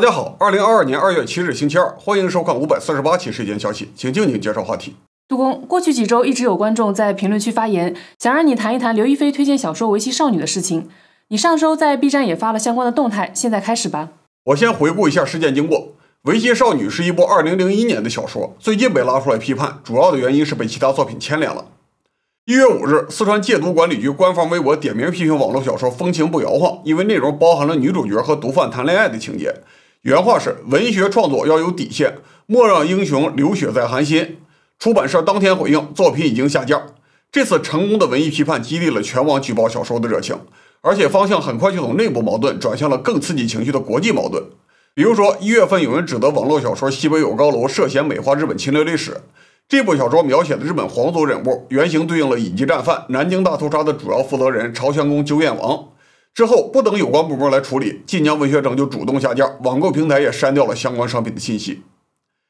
大家好，二零二二年二月七日星期二，欢迎收看五百四十八期事件消息，请静静介绍话题。杜工，过去几周一直有观众在评论区发言，想让你谈一谈刘亦菲推荐小说《围棋少女》的事情。你上周在 B 站也发了相关的动态，现在开始吧。我先回顾一下事件经过，《围棋少女》是一部二零零一年的小说，最近被拉出来批判，主要的原因是被其他作品牵连了。一月五日，四川戒毒管理局官方微博点名批评网络小说《风情不摇晃》，因为内容包含了女主角和毒贩谈恋爱的情节。原话是：“文学创作要有底线，莫让英雄流血再寒心。”出版社当天回应，作品已经下架。这次成功的文艺批判，激励了全网举报小说的热情，而且方向很快就从内部矛盾转向了更刺激情绪的国际矛盾。比如说，一月份有人指责网络小说《西北有高楼》涉嫌美化日本侵略历史。这部小说描写的日本皇族人物原型，对应了乙级战犯南京大屠杀的主要负责人朝香宫鸠彦王。之后不等有关部门来处理，晋江文学城就主动下架，网购平台也删掉了相关商品的信息。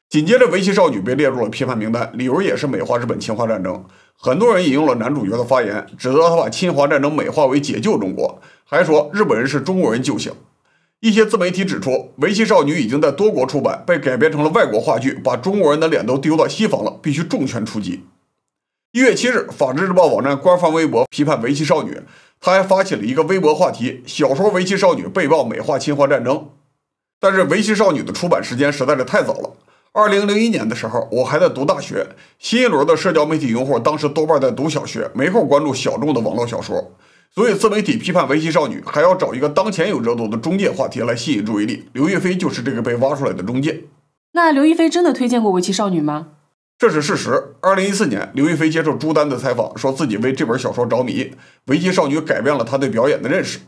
紧接着，《围棋少女》被列入了批判名单，理由也是美化日本侵华战争。很多人引用了男主角的发言，指责他把侵华战争美化为解救中国，还说日本人是中国人救醒。一些自媒体指出，《围棋少女》已经在多国出版，被改编成了外国话剧，把中国人的脸都丢到西方了，必须重拳出击。一月七日，法制日报网站官方微博批判《围棋少女》，他还发起了一个微博话题，小说《围棋少女》被曝美化侵华战争。但是，《围棋少女》的出版时间实在是太早了，二零零一年的时候，我还在读大学，新一轮的社交媒体用户当时多半在读小学，没空关注小众的网络小说，所以自媒体批判《围棋少女》，还要找一个当前有热度的中介话题来吸引注意力。刘亦菲就是这个被挖出来的中介。那刘亦菲真的推荐过《围棋少女》吗？这是事实。二零一四年，刘亦菲接受朱丹的采访，说自己为这本小说着迷，《围棋少女》改变了她对表演的认识。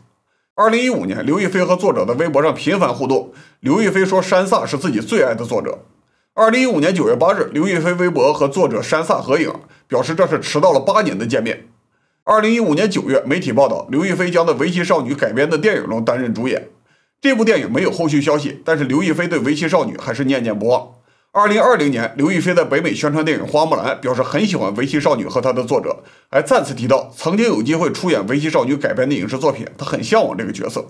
二零一五年，刘亦菲和作者的微博上频繁互动。刘亦菲说：“山萨是自己最爱的作者。”二零一五年九月八日，刘亦菲微博和作者山萨合影，表示这是迟到了八年的见面。二零一五年九月，媒体报道刘亦菲将在《围棋少女》改编的电影中担任主演。这部电影没有后续消息，但是刘亦菲对《围棋少女》还是念念不忘。二零二零年，刘亦菲在北美宣传电影《花木兰》，表示很喜欢《围棋少女》和她的作者，还再次提到曾经有机会出演《围棋少女》改编的影视作品，她很向往这个角色。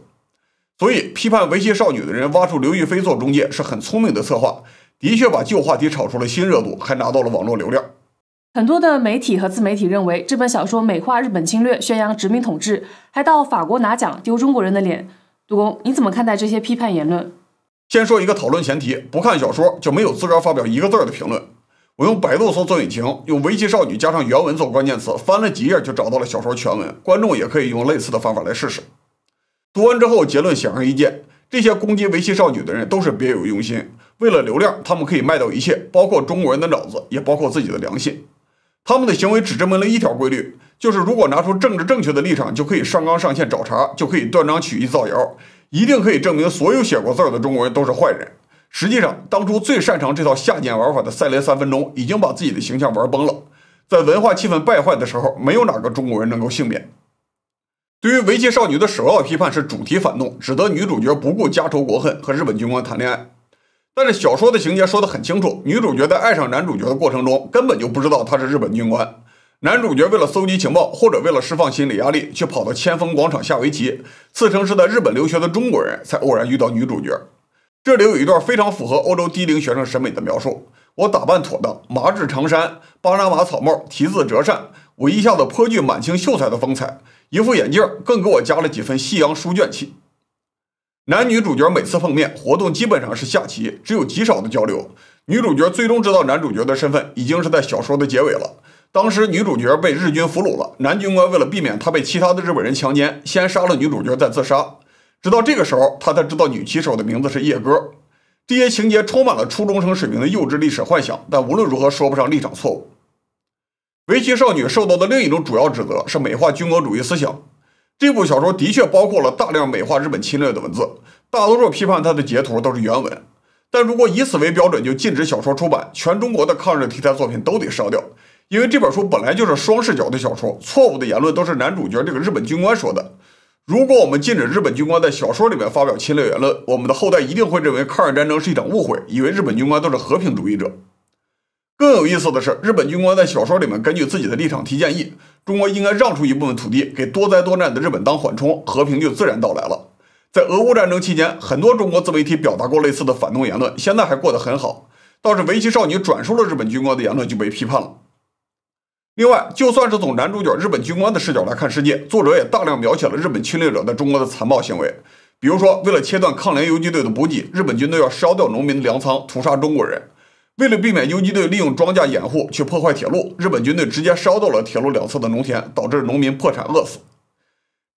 所以，批判《围棋少女》的人挖出刘亦菲做中介是很聪明的策划，的确把旧话题炒出了新热度，还拿到了网络流量。很多的媒体和自媒体认为，这本小说美化日本侵略，宣扬殖民统治，还到法国拿奖丢中国人的脸。杜工，你怎么看待这些批判言论？先说一个讨论前提，不看小说就没有资格发表一个字的评论。我用百度搜索引擎，用“围棋少女”加上原文做关键词，翻了几页就找到了小说全文。观众也可以用类似的方法来试试。读完之后，结论显而易见：这些攻击围棋少女的人都是别有用心，为了流量，他们可以卖掉一切，包括中国人的脑子，也包括自己的良心。他们的行为只证明了一条规律，就是如果拿出政治正确的立场，就可以上纲上线找茬，就可以断章取义造谣。一定可以证明所有写过字儿的中国人都是坏人。实际上，当初最擅长这套下贱玩法的赛雷三分钟，已经把自己的形象玩崩了。在文化气氛败坏的时候，没有哪个中国人能够幸免。对于围棋少女的首要批判是主题反动，指责女主角不顾家仇国恨和日本军官谈恋爱。但是小说的情节说得很清楚，女主角在爱上男主角的过程中，根本就不知道他是日本军官。男主角为了搜集情报，或者为了释放心理压力，却跑到千峰广场下围棋，自称是在日本留学的中国人，才偶然遇到女主角。这里有一段非常符合欧洲低龄学生审美的描述：我打扮妥当，麻质长衫，巴拿马草帽，提字折扇，我一下子颇具满清秀才的风采，一副眼镜更给我加了几分西洋书卷气。男女主角每次碰面，活动基本上是下棋，只有极少的交流。女主角最终知道男主角的身份，已经是在小说的结尾了。当时女主角被日军俘虏了，男军官为了避免她被其他的日本人强奸，先杀了女主角再自杀。直到这个时候，他才知道女骑手的名字是叶歌。这些情节充满了初中生水平的幼稚历史幻想，但无论如何说不上立场错误。围棋少女受到的另一种主要指责是美化军国主义思想。这部小说的确包括了大量美化日本侵略的文字，大多数批判它的截图都是原文。但如果以此为标准就禁止小说出版，全中国的抗日题材作品都得烧掉。因为这本书本来就是双视角的小说，错误的言论都是男主角这个日本军官说的。如果我们禁止日本军官在小说里面发表侵略言论，我们的后代一定会认为抗日战争是一场误会，以为日本军官都是和平主义者。更有意思的是，日本军官在小说里面根据自己的立场提建议，中国应该让出一部分土地给多灾多难的日本当缓冲，和平就自然到来了。在俄乌战争期间，很多中国自媒体表达过类似的反动言论，现在还过得很好，倒是围棋少女转述了日本军官的言论就被批判了。另外，就算是从男主角日本军官的视角来看世界，作者也大量描写了日本侵略者在中国的残暴行为。比如说，为了切断抗联游击队的补给，日本军队要烧掉农民的粮仓，屠杀中国人；为了避免游击队利用庄稼掩护去破坏铁路，日本军队直接烧掉了铁路两侧的农田，导致农民破产饿死。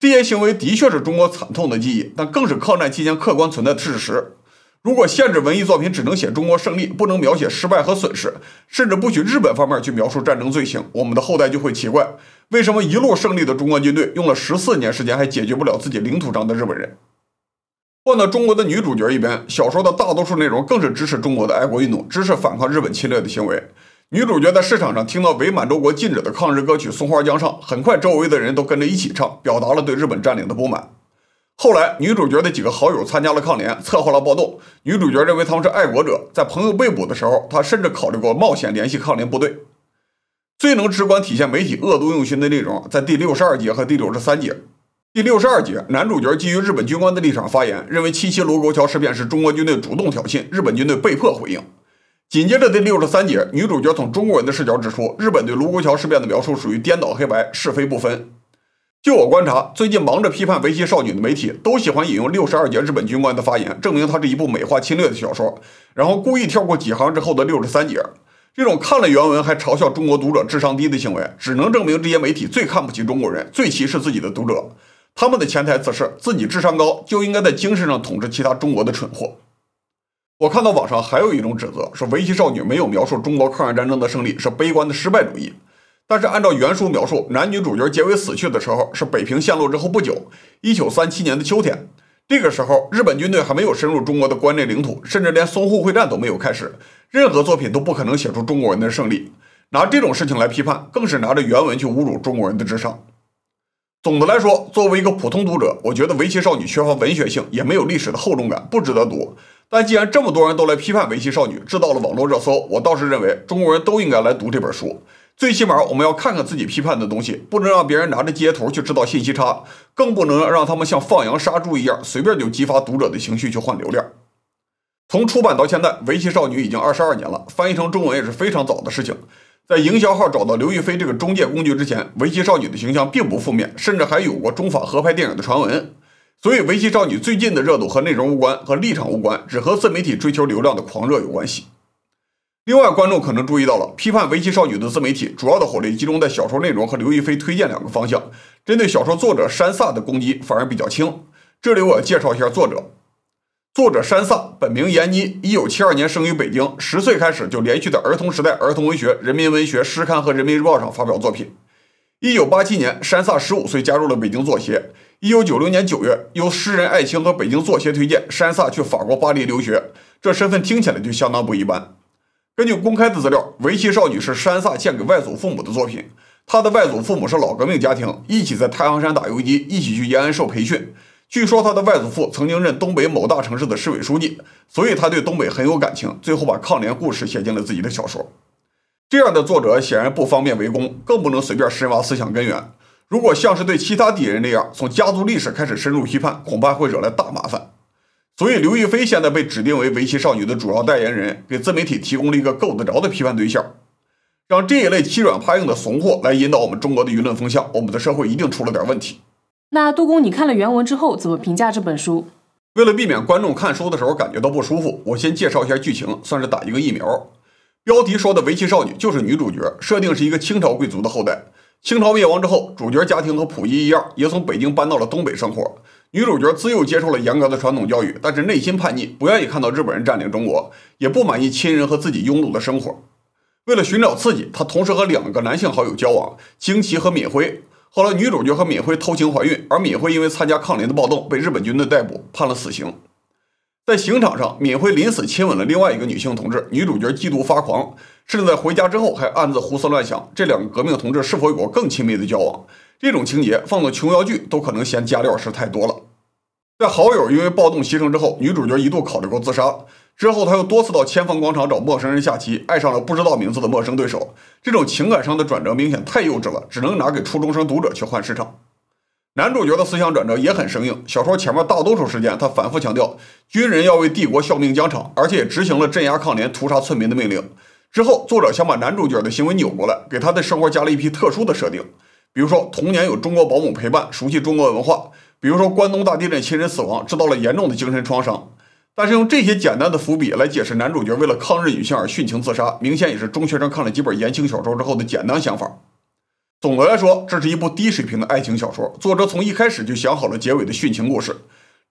这些行为的确是中国惨痛的记忆，但更是抗战期间客观存在的事实。如果限制文艺作品只能写中国胜利，不能描写失败和损失，甚至不许日本方面去描述战争罪行，我们的后代就会奇怪，为什么一路胜利的中国军队用了十四年时间还解决不了自己领土上的日本人？换到中国的女主角一边，小说的大多数内容更是支持中国的爱国运动，支持反抗日本侵略的行为。女主角在市场上听到伪满洲国禁止的抗日歌曲《松花江上》，很快周围的人都跟着一起唱，表达了对日本占领的不满。后来，女主角的几个好友参加了抗联，策划了暴动。女主角认为他们是爱国者。在朋友被捕的时候，她甚至考虑过冒险联系抗联部队。最能直观体现媒体恶毒用心的内容，在第六十二节和第六十三节。第六十二节，男主角基于日本军官的立场发言，认为七七卢沟桥事变是中国军队主动挑衅，日本军队被迫回应。紧接着第六十三节，女主角从中国人的视角指出，日本对卢沟桥事变的描述属于颠倒黑白、是非不分。据我观察，最近忙着批判《围棋少女》的媒体，都喜欢引用六十二节日本军官的发言，证明它是一部美化侵略的小说，然后故意跳过几行之后的六十三节。这种看了原文还嘲笑中国读者智商低的行为，只能证明这些媒体最看不起中国人，最歧视自己的读者。他们的潜台词是，自己智商高，就应该在精神上统治其他中国的蠢货。我看到网上还有一种指责，说《围棋少女》没有描述中国抗日战争的胜利，是悲观的失败主义。但是按照原书描述，男女主角结尾死去的时候是北平陷落之后不久，一九三七年的秋天。这个时候，日本军队还没有深入中国的关内领土，甚至连淞沪会战都没有开始。任何作品都不可能写出中国人的胜利。拿这种事情来批判，更是拿着原文去侮辱中国人的智商。总的来说，作为一个普通读者，我觉得《围棋少女》缺乏文学性，也没有历史的厚重感，不值得读。但既然这么多人都来批判《围棋少女》，制造了网络热搜，我倒是认为中国人都应该来读这本书。最起码我们要看看自己批判的东西，不能让别人拿着街头去制造信息差，更不能让他们像放羊杀猪一样，随便就激发读者的情绪去换流量。从出版到现在，《围棋少女》已经二十二年了，翻译成中文也是非常早的事情。在营销号找到刘亦菲这个中介工具之前，《围棋少女》的形象并不负面，甚至还有过中法合拍电影的传闻。所以，《围棋少女》最近的热度和内容无关，和立场无关，只和自媒体追求流量的狂热有关系。另外，观众可能注意到了，批判围棋少女的自媒体主要的火力集中在小说内容和刘亦菲推荐两个方向，针对小说作者山萨的攻击反而比较轻。这里我介绍一下作者。作者山萨本名闫妮，一九七二年生于北京，十岁开始就连续在《儿童时代》《儿童文学》《人民文学》《诗刊》和《人民日报》上发表作品。一九八七年，山萨十五岁加入了北京作协。一九九六年九月，由诗人艾青和北京作协推荐，山萨去法国巴黎留学。这身份听起来就相当不一般。根据公开的资料，《围棋少女》是山萨献给外祖父母的作品。他的外祖父母是老革命家庭，一起在太行山打游击，一起去延安受培训。据说他的外祖父曾经任东北某大城市的市委书记，所以他对东北很有感情。最后把抗联故事写进了自己的小说。这样的作者显然不方便围攻，更不能随便深挖思想根源。如果像是对其他敌人那样，从家族历史开始深入批判，恐怕会惹来大麻烦。所以刘亦菲现在被指定为围棋少女的主要代言人，给自媒体提供了一个够得着的批判对象，让这一类欺软怕硬的怂货来引导我们中国的舆论风向，我们的社会一定出了点问题。那杜工，你看了原文之后怎么评价这本书？为了避免观众看书的时候感觉到不舒服，我先介绍一下剧情，算是打一个疫苗。标题说的围棋少女就是女主角，设定是一个清朝贵族的后代。清朝灭亡之后，主角家庭和溥仪一样，也从北京搬到了东北生活。女主角自幼接受了严格的传统教育，但是内心叛逆，不愿意看到日本人占领中国，也不满意亲人和自己庸碌的生活。为了寻找刺激，她同时和两个男性好友交往，惊奇和敏辉。后来，女主角和敏辉偷情怀孕，而敏辉因为参加抗联的暴动被日本军队逮捕，判了死刑。在刑场上，敏辉临死亲吻了另外一个女性同志，女主角嫉妒发狂，甚至在回家之后还暗自胡思乱想：这两个革命同志是否有过更亲密的交往？这种情节放到琼瑶剧都可能嫌加料是太多了。在好友因为暴动牺牲之后，女主角一度考虑过自杀，之后她又多次到千峰广场找陌生人下棋，爱上了不知道名字的陌生对手。这种情感上的转折明显太幼稚了，只能拿给初中生读者去换市场。男主角的思想转折也很生硬。小说前面大多数时间，他反复强调军人要为帝国效命疆场，而且也执行了镇压抗联、屠杀村民的命令。之后，作者想把男主角的行为扭过来，给他的生活加了一批特殊的设定。比如说，童年有中国保姆陪伴，熟悉中国文化；比如说，关东大地震，亲人死亡，知道了严重的精神创伤。但是，用这些简单的伏笔来解释男主角为了抗日女性而殉情自杀，明显也是中学生看了几本言情小说之后的简单想法。总的来说，这是一部低水平的爱情小说。作者从一开始就想好了结尾的殉情故事，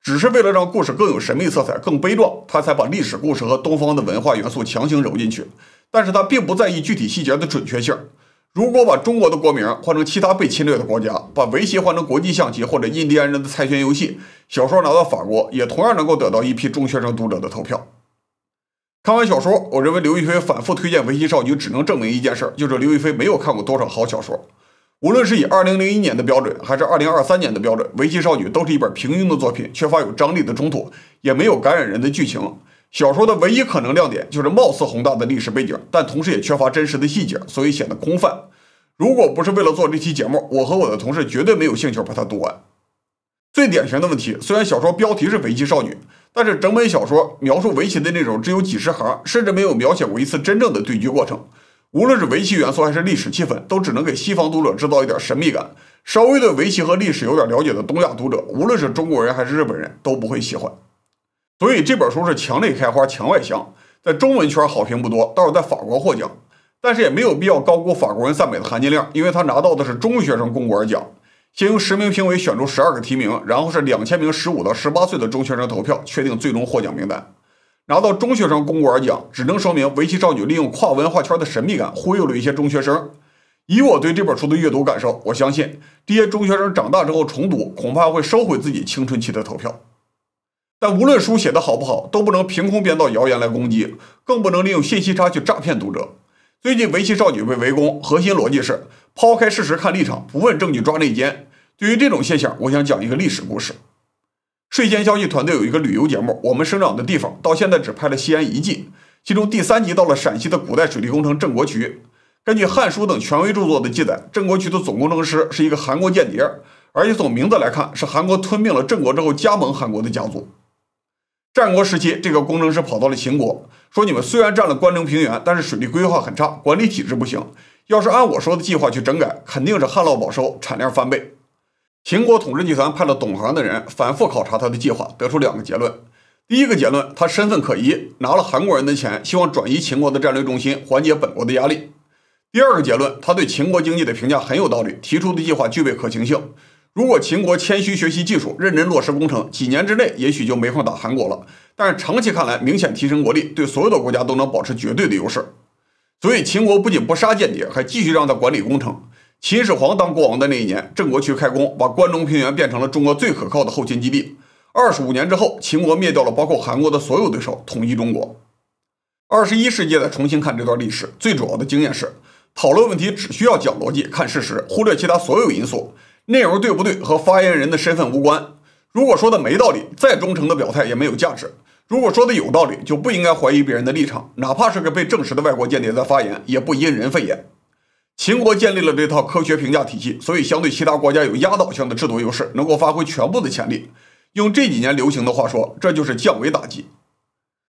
只是为了让故事更有神秘色彩、更悲壮，他才把历史故事和东方的文化元素强行揉进去。但是他并不在意具体细节的准确性。如果把中国的国名换成其他被侵略的国家，把围棋换成国际象棋或者印第安人的猜拳游戏，小说拿到法国也同样能够得到一批中学生读者的投票。看完小说，我认为刘亦菲反复推荐《围棋少女》，只能证明一件事，就是刘亦菲没有看过多少好小说。无论是以2001年的标准，还是2023年的标准，《围棋少女》都是一本平庸的作品，缺乏有张力的冲突，也没有感染人的剧情。小说的唯一可能亮点就是貌似宏大的历史背景，但同时也缺乏真实的细节，所以显得空泛。如果不是为了做这期节目，我和我的同事绝对没有兴趣把它读完。最典型的问题，虽然小说标题是围棋少女，但是整本小说描述围棋的内容只有几十行，甚至没有描写过一次真正的对局过程。无论是围棋元素还是历史气氛，都只能给西方读者制造一点神秘感。稍微对围棋和历史有点了解的东亚读者，无论是中国人还是日本人，都不会喜欢。所以这本书是墙内开花墙外香，在中文圈好评不多，倒是在法国获奖。但是也没有必要高估法国人赞美的含金量，因为他拿到的是中学生公馆奖。先由十名评委选出十二个提名，然后是两千名十五到十八岁的中学生投票，确定最终获奖名单。拿到中学生公馆奖，只能说明围棋少女利用跨文化圈的神秘感忽悠了一些中学生。以我对这本书的阅读感受，我相信这些中学生长大之后重读，恐怕会收回自己青春期的投票。但无论书写的好不好，都不能凭空编造谣言来攻击，更不能利用信息差去诈骗读者。最近围棋少女被围攻，核心逻辑是抛开事实看立场，不问证据抓内奸。对于这种现象，我想讲一个历史故事。睡前消息团队有一个旅游节目，我们生长的地方到现在只拍了西安一季，其中第三集到了陕西的古代水利工程郑国渠。根据《汉书》等权威著作的记载，郑国渠的总工程师是一个韩国间谍，而且从名字来看，是韩国吞并了郑国之后加盟韩国的家族。战国时期，这个工程师跑到了秦国，说：“你们虽然占了关中平原，但是水利规划很差，管理体制不行。要是按我说的计划去整改，肯定是旱涝保收，产量翻倍。”秦国统治集团派了懂行的人反复考察他的计划，得出两个结论：第一个结论，他身份可疑，拿了韩国人的钱，希望转移秦国的战略重心，缓解本国的压力；第二个结论，他对秦国经济的评价很有道理，提出的计划具备可行性。如果秦国谦虚学习技术，认真落实工程，几年之内也许就没法打韩国了。但是长期看来，明显提升国力，对所有的国家都能保持绝对的优势。所以秦国不仅不杀间谍，还继续让他管理工程。秦始皇当国王的那一年，郑国渠开工，把关中平原变成了中国最可靠的后勤基地。二十五年之后，秦国灭掉了包括韩国的所有对手，统一中国。二十一世纪的重新看这段历史，最主要的经验是：讨论问题只需要讲逻辑、看事实，忽略其他所有因素。内容对不对和发言人的身份无关。如果说的没道理，再忠诚的表态也没有价值。如果说的有道理，就不应该怀疑别人的立场，哪怕是个被证实的外国间谍在发言，也不因人废言。秦国建立了这套科学评价体系，所以相对其他国家有压倒性的制度优势，能够发挥全部的潜力。用这几年流行的话说，这就是降维打击。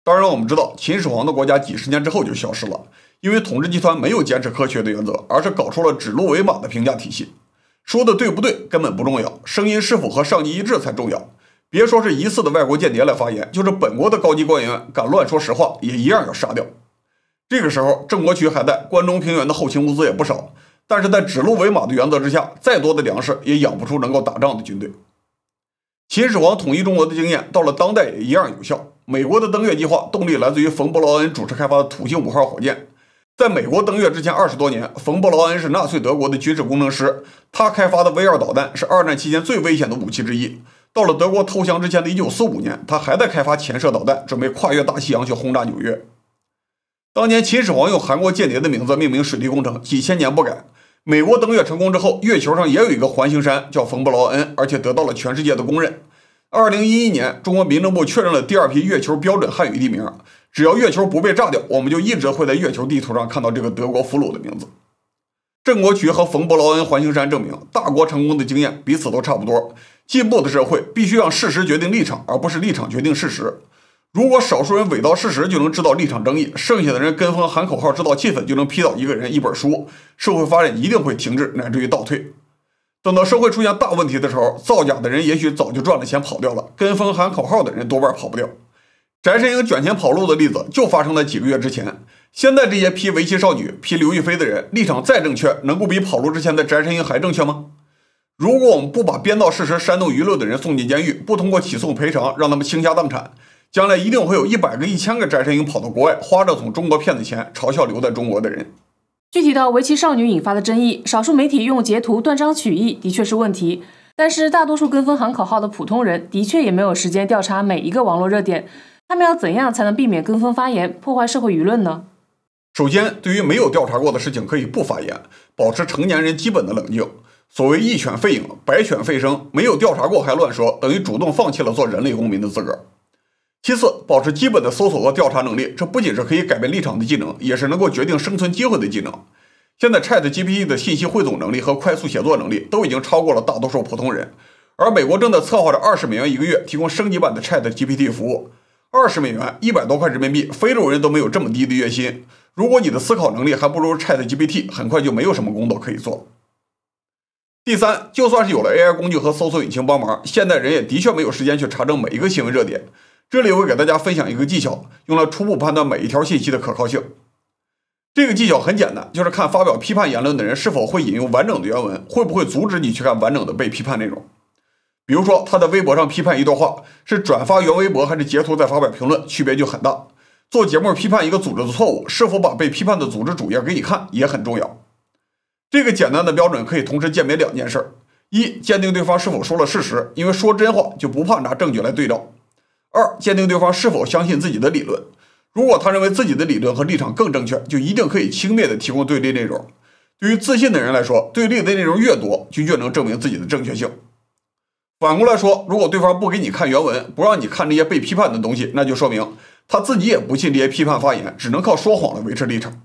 当然，我们知道秦始皇的国家几十年之后就消失了，因为统治集团没有坚持科学的原则，而是搞出了指鹿为马的评价体系。说的对不对根本不重要，声音是否和上级一致才重要。别说是一次的外国间谍来发言，就是本国的高级官员敢乱说实话，也一样要杀掉。这个时候，郑国渠还在，关中平原的后勤物资也不少，但是在指鹿为马的原则之下，再多的粮食也养不出能够打仗的军队。秦始皇统一中国的经验到了当代也一样有效。美国的登月计划动力来自于冯布劳恩主持开发的土星五号火箭。在美国登月之前二十多年，冯布劳恩是纳粹德国的军事工程师。他开发的 V2 导弹是二战期间最危险的武器之一。到了德国投降之前的一九四五年，他还在开发潜射导弹，准备跨越大西洋去轰炸纽约。当年秦始皇用韩国间谍的名字命名水利工程，几千年不改。美国登月成功之后，月球上也有一个环形山叫冯布劳恩，而且得到了全世界的公认。二零一一年，中国民政部确认了第二批月球标准汉语地名。只要月球不被炸掉，我们就一直会在月球地图上看到这个德国俘虏的名字。郑国渠和冯·伯劳恩环形山证明，大国成功的经验彼此都差不多。进步的社会必须让事实决定立场，而不是立场决定事实。如果少数人伪造事实就能制造立场争议，剩下的人跟风喊口号制造气氛就能批倒一个人、一本书，社会发展一定会停滞，乃至于倒退。等到社会出现大问题的时候，造假的人也许早就赚了钱跑掉了，跟风喊口号的人多半跑不掉。翟山鹰卷钱跑路的例子就发生在几个月之前。现在这些批围棋少女、批刘亦菲的人立场再正确，能够比跑路之前的翟山鹰还正确吗？如果我们不把编造事实、煽动舆论的人送进监狱，不通过起诉赔偿让他们倾家荡产，将来一定会有一百个、一千个翟山鹰跑到国外，花着从中国骗的钱，嘲笑留在中国的人。具体到围棋少女引发的争议，少数媒体用截图断章取义的确是问题，但是大多数跟风喊口号的普通人，的确也没有时间调查每一个网络热点。他们要怎样才能避免跟风发言，破坏社会舆论呢？首先，对于没有调查过的事情，可以不发言，保持成年人基本的冷静。所谓一犬吠影，百犬吠声，没有调查过还乱说，等于主动放弃了做人类公民的资格。其次，保持基本的搜索和调查能力，这不仅是可以改变立场的技能，也是能够决定生存机会的技能。现在，Chat GPT 的信息汇总能力和快速写作能力都已经超过了大多数普通人，而美国正在策划着二十美元一个月提供升级版的 Chat GPT 服务。二十美元，一百多块人民币，非洲人都没有这么低的月薪。如果你的思考能力还不如 Chat GPT，很快就没有什么工作可以做。第三，就算是有了 AI 工具和搜索引擎帮忙，现代人也的确没有时间去查证每一个新闻热点。这里我给大家分享一个技巧，用来初步判断每一条信息的可靠性。这个技巧很简单，就是看发表批判言论的人是否会引用完整的原文，会不会阻止你去看完整的被批判内容。比如说，他在微博上批判一段话，是转发原微博还是截图再发表评论，区别就很大。做节目批判一个组织的错误，是否把被批判的组织主页给你看也很重要。这个简单的标准可以同时鉴别两件事：一、鉴定对方是否说了事实，因为说真话就不怕拿证据来对照。二、鉴定对方是否相信自己的理论。如果他认为自己的理论和立场更正确，就一定可以轻蔑的提供对立内容。对于自信的人来说，对立的内容越多，就越能证明自己的正确性。反过来说，如果对方不给你看原文，不让你看那些被批判的东西，那就说明他自己也不信这些批判发言，只能靠说谎来维持立场。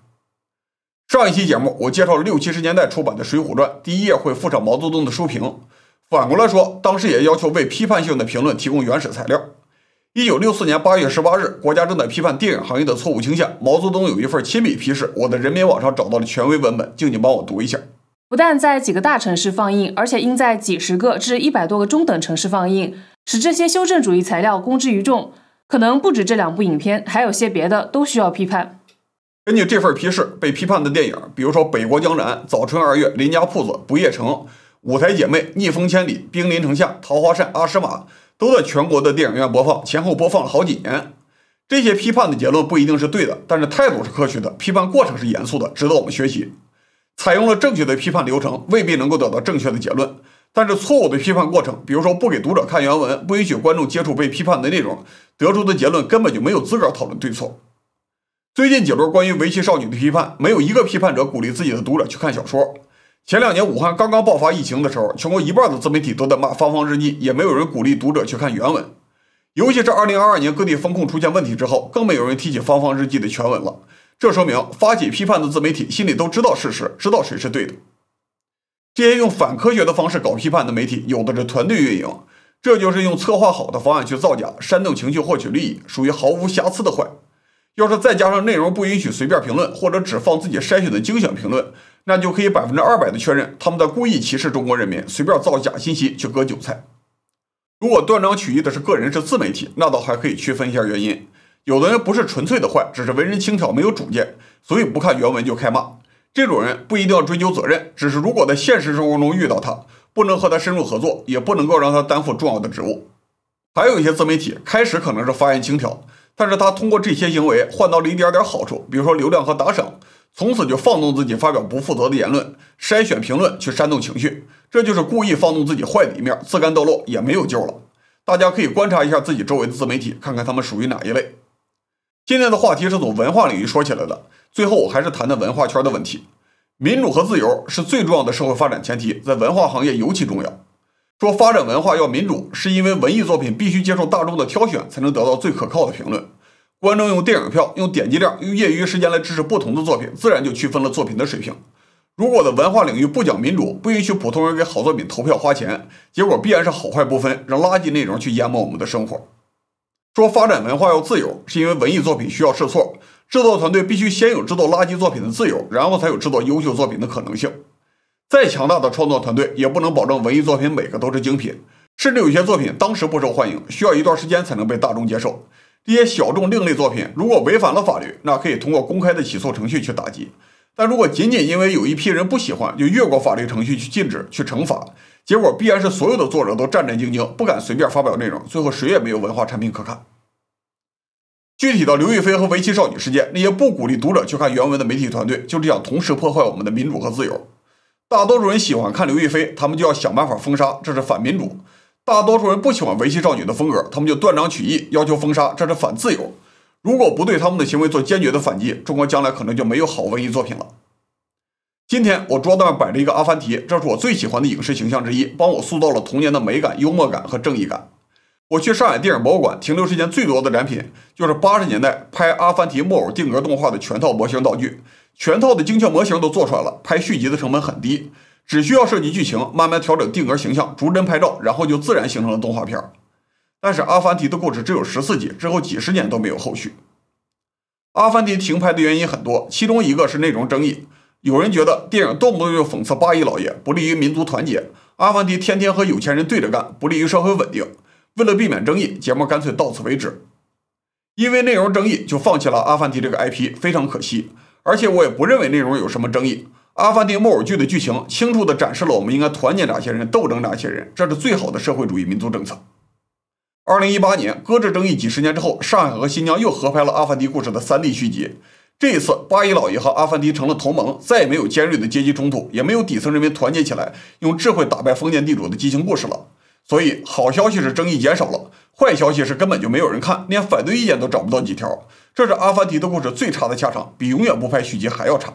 上一期节目，我介绍了六七十年代出版的《水浒传》，第一页会附上毛泽东的书评。反过来说，当时也要求为批判性的评论提供原始材料。一九六四年八月十八日，国家正在批判电影行业的错误倾向。毛泽东有一份亲笔批示，我在人民网上找到了权威文本，静静帮我读一下。不但在几个大城市放映，而且应在几十个至一百多个中等城市放映，使这些修正主义材料公之于众。可能不止这两部影片，还有些别的都需要批判。根据这份批示，被批判的电影，比如说《北国江南》《早春二月》《林家铺子》《不夜城》《五台姐妹》《逆风千里》《兵临城下》《桃花扇》《阿诗玛》。都在全国的电影院播放，前后播放了好几年。这些批判的结论不一定是对的，但是态度是科学的，批判过程是严肃的，值得我们学习。采用了正确的批判流程，未必能够得到正确的结论；但是错误的批判过程，比如说不给读者看原文，不允许观众接触被批判的内容，得出的结论根本就没有资格讨论对错。最近几轮关于《围棋少女》的批判，没有一个批判者鼓励自己的读者去看小说。前两年武汉刚刚爆发疫情的时候，全国一半的自媒体都在骂方方日记，也没有人鼓励读者去看原文。尤其是2022年各地风控出现问题之后，更没有人提起方方日记的全文了。这说明发起批判的自媒体心里都知道事实，知道谁是对的。这些用反科学的方式搞批判的媒体，有的是团队运营，这就是用策划好的方案去造假、煽动情绪、获取利益，属于毫无瑕疵的坏。要是再加上内容不允许随便评论，或者只放自己筛选的精选评论。那就可以百分之二百的确认，他们在故意歧视中国人民，随便造假信息去割韭菜。如果断章取义的是个人是自媒体，那倒还可以区分一下原因。有的人不是纯粹的坏，只是为人轻佻，没有主见，所以不看原文就开骂。这种人不一定要追究责任，只是如果在现实生活中遇到他，不能和他深入合作，也不能够让他担负重要的职务。还有一些自媒体，开始可能是发言轻佻，但是他通过这些行为换到了一点点好处，比如说流量和打赏。从此就放纵自己，发表不负责的言论，筛选评论去煽动情绪，这就是故意放纵自己坏的一面，自甘堕落也没有救了。大家可以观察一下自己周围的自媒体，看看他们属于哪一类。今天的话题是从文化领域说起来的，最后我还是谈的文化圈的问题。民主和自由是最重要的社会发展前提，在文化行业尤其重要。说发展文化要民主，是因为文艺作品必须接受大众的挑选，才能得到最可靠的评论。观众用电影票、用点击量、用业余时间来支持不同的作品，自然就区分了作品的水平。如果的文化领域不讲民主，不允许普通人给好作品投票花钱，结果必然是好坏不分，让垃圾内容去淹没我们的生活。说发展文化要自由，是因为文艺作品需要试错，制作团队必须先有制作垃圾作品的自由，然后才有制作优秀作品的可能性。再强大的创作团队，也不能保证文艺作品每个都是精品，甚至有些作品当时不受欢迎，需要一段时间才能被大众接受。这些小众另类作品，如果违反了法律，那可以通过公开的起诉程序去打击；但如果仅仅因为有一批人不喜欢，就越过法律程序去禁止、去惩罚，结果必然是所有的作者都战战兢兢，不敢随便发表内容，最后谁也没有文化产品可看。具体到刘亦菲和围棋少女事件，那些不鼓励读者去看原文的媒体团队，就是想同时破坏我们的民主和自由。大多数人喜欢看刘亦菲，他们就要想办法封杀，这是反民主。大多数人不喜欢围棋少女的风格，他们就断章取义，要求封杀，这是反自由。如果不对他们的行为做坚决的反击，中国将来可能就没有好文艺作品了。今天我桌子上摆着一个阿凡提，这是我最喜欢的影视形象之一，帮我塑造了童年的美感、幽默感和正义感。我去上海电影博物馆，停留时间最多的展品就是八十年代拍阿凡提木偶定格动画的全套模型道具，全套的精确模型都做出来了，拍续集的成本很低。只需要设计剧情，慢慢调整定格形象，逐帧拍照，然后就自然形成了动画片。但是《阿凡提》的故事只有十四集，之后几十年都没有后续。阿凡提停拍的原因很多，其中一个是内容争议。有人觉得电影动不动就讽刺八一老爷，不利于民族团结；阿凡提天天和有钱人对着干，不利于社会稳定。为了避免争议，节目干脆到此为止。因为内容争议就放弃了阿凡提这个 IP，非常可惜。而且我也不认为内容有什么争议。阿凡提木偶剧的剧情清楚地展示了我们应该团结哪些人，斗争哪些人，这是最好的社会主义民族政策。二零一八年搁置争议几十年之后，上海和新疆又合拍了阿凡提故事的三 D 续集。这一次，八一老爷和阿凡提成了同盟，再也没有尖锐的阶级冲突，也没有底层人民团结起来用智慧打败封建地主的激情故事了。所以，好消息是争议减少了，坏消息是根本就没有人看，连反对意见都找不到几条。这是阿凡提的故事最差的下场，比永远不拍续集还要差。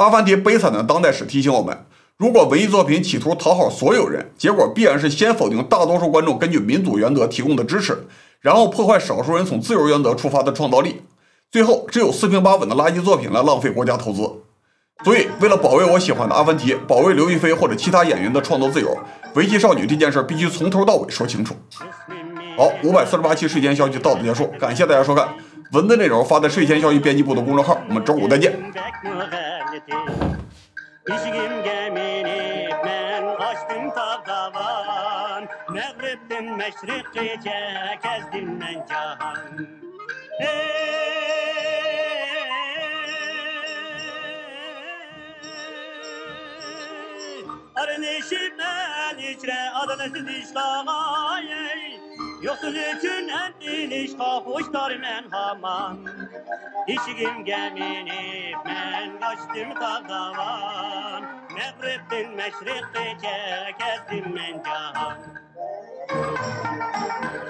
阿凡提悲惨的当代史提醒我们：如果文艺作品企图讨好所有人，结果必然是先否定大多数观众根据民主原则提供的支持，然后破坏少数人从自由原则出发的创造力，最后只有四平八稳的垃圾作品来浪费国家投资。所以，为了保卫我喜欢的阿凡提，保卫刘亦菲或者其他演员的创作自由，《维系少女》这件事必须从头到尾说清楚。好，五百四十八期睡前消息到此结束，感谢大家收看。文字内容发在睡前消息编辑部的公众号，我们周五再见。Yoxsul için en biliş qavuşdar mən haman İşigim gəminib mən qaçdım dağdavan Məğribdil məşriq gecə men mən cahan Müzik